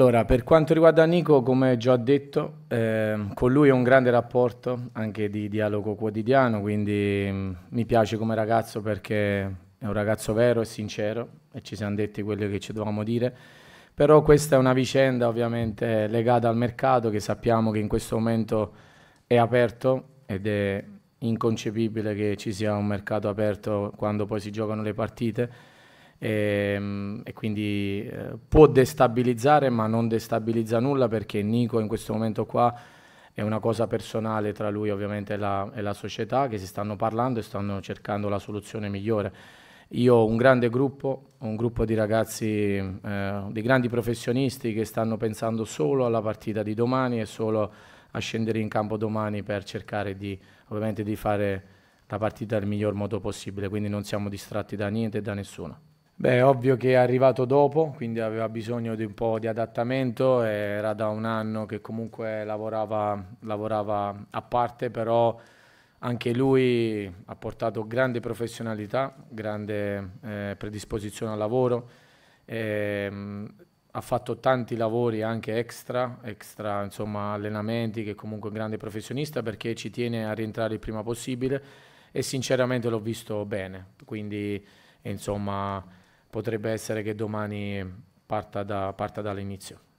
Allora, per quanto riguarda Nico, come già detto, eh, con lui ho un grande rapporto anche di dialogo quotidiano, quindi mh, mm, mi piace come ragazzo perché è un ragazzo vero e sincero e ci siamo detti quello che ci dovevamo dire. Però questa è una vicenda ovviamente legata al mercato che sappiamo che in questo momento è aperto ed è inconcepibile che ci sia un mercato aperto quando poi si giocano le partite e, ehm, e quindi eh, può destabilizzare ma non destabilizza nulla perché Nico in questo momento qua è una cosa personale tra lui ovviamente e la, e la società che si stanno parlando e stanno cercando la soluzione migliore. Io ho un grande gruppo, un gruppo di ragazzi, eh, di grandi professionisti che stanno pensando solo alla partita di domani e solo a scendere in campo domani per cercare di, ovviamente, di fare la partita nel miglior modo possibile, quindi non siamo distratti da niente e da nessuno. Beh, ovvio che è arrivato dopo, quindi aveva bisogno di un po' di adattamento, era da un anno che comunque lavorava, lavorava a parte, però anche lui ha portato grande professionalità, grande eh, predisposizione al lavoro, eh, ha fatto tanti lavori anche extra, extra insomma, allenamenti, che comunque è un grande professionista perché ci tiene a rientrare il prima possibile e sinceramente l'ho visto bene, quindi insomma potrebbe essere che domani parta, da, parta dall'inizio.